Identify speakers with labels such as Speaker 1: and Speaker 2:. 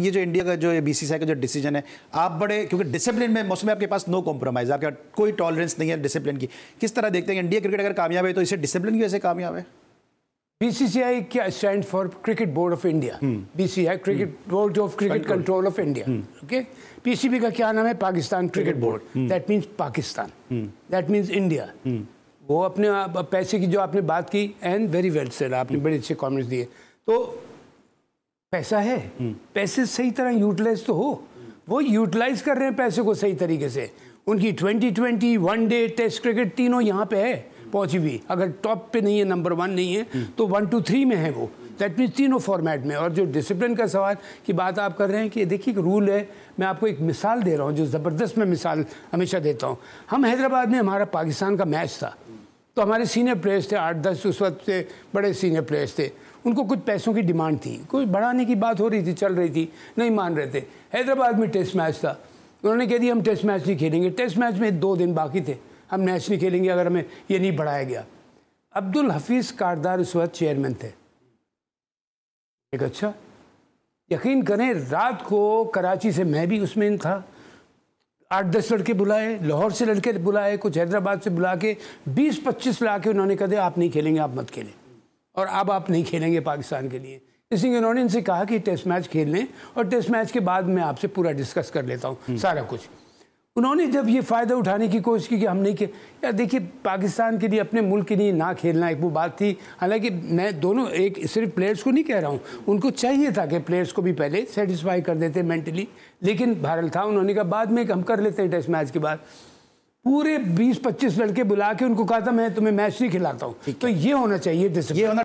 Speaker 1: ये जो इंडिया का जो बीसीसीआई का जो डिसीजन है आप बड़े क्योंकि डिसिप्लिन में मौसम आपके पास नो कॉम्प्रोमाइज आपके कोई टॉलरेंस नहीं है डिसिप्लिन की किस तरह देखते हैं इंडिया क्रिकेट अगर कामयाब है तो इसे डिसिप्लिन की वजह से कामयाब है बीसीसीआई क्या stand for cricket board of India BCI cricket board of cricket control of India okay PCB का क्या नाम है Pakistan cricket board that means Pakistan that means India वो अपने पैसे की जो आपने बात की एंड वेरी वेल सर आपने हम्म। बड़े अच्छे कॉमेंट्स दिए तो पैसा है हम्म। पैसे सही तरह यूटिलाइज तो हो वो यूटिलाइज कर रहे हैं पैसे को सही तरीके से उनकी twenty twenty one day test cricket तीनों यहाँ पे है पहुंची हुई अगर टॉप पे नहीं है नंबर वन नहीं है हम्म। तो वन टू थ्री में है वो दैट मीन्स तीनों फॉर्मेट में और जो डिसिप्लिन का सवाल की बात आप कर रहे हैं कि देखिए एक रूल है मैं आपको एक मिसाल दे रहा हूँ जो ज़बरदस्त मैं मिसाल हमेशा देता हूँ हम हैदराबाद में हमारा पाकिस्तान का मैच था तो हमारे सीनियर प्लेयर्स थे आठ दस उस वक्त से बड़े सीनियर प्लेयर्स थे उनको कुछ पैसों की डिमांड थी कुछ बढ़ाने की बात हो रही थी चल रही थी नहीं मान रहे थे हैदराबाद में टेस्ट मैच था उन्होंने कह दिया हम टेस्ट मैच नहीं खेलेंगे टेस्ट मैच में दो दिन बाकी थे हम मैच नहीं खेलेंगे अगर हमें ये नहीं बढ़ाया गया अब्दुल हफीज़ कारदार उस वक्त चेयरमैन थे एक अच्छा यकीन करें रात को कराची से मैं भी उसमें था आठ दस लड़के बुलाए लाहौर से लड़के बुलाए कुछ हैदराबाद से बुला के बीस पच्चीस ला के उन्होंने कहा दिया आप नहीं खेलेंगे आप मत खेलें और अब आप नहीं खेलेंगे पाकिस्तान के लिए इसलिए उन्होंने इनसे कहा कि टेस्ट मैच खेल लें और टेस्ट मैच के बाद मैं आपसे पूरा डिस्कस कर लेता हूँ सारा कुछ उन्होंने जब ये फ़ायदा उठाने की कोशिश की कि हम नहीं खेल यार देखिए पाकिस्तान के लिए अपने मुल्क के लिए ना खेलना एक वो बात थी हालांकि मैं दोनों एक सिर्फ प्लेयर्स को नहीं कह रहा हूँ उनको चाहिए था कि प्लेयर्स को भी पहले सेटिस्फाई कर देते मेंटली लेकिन भारत था उन्होंने कहा बाद में हम कर लेते हैं टेस्ट मैच के बाद पूरे 20-25 लड़के बुला के उनको कहा था मैं तुम्हें मैच नहीं खिलाता हूँ तो ये होना चाहिए